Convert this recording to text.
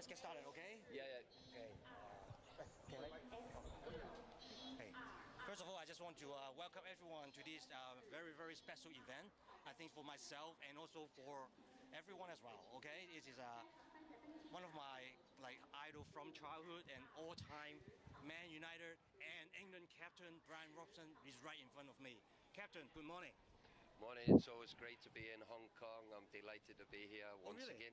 Let's get started, okay? Yeah, yeah. Okay. Hey. First of all, I just want to uh, welcome everyone to this uh, very, very special event. I think for myself and also for everyone as well, okay? This is uh, one of my like idol from childhood and all-time Man United and England captain Brian Robson is right in front of me. Captain, good morning. Morning, it's always great to be in Hong Kong. I'm delighted to be here once oh, really? again.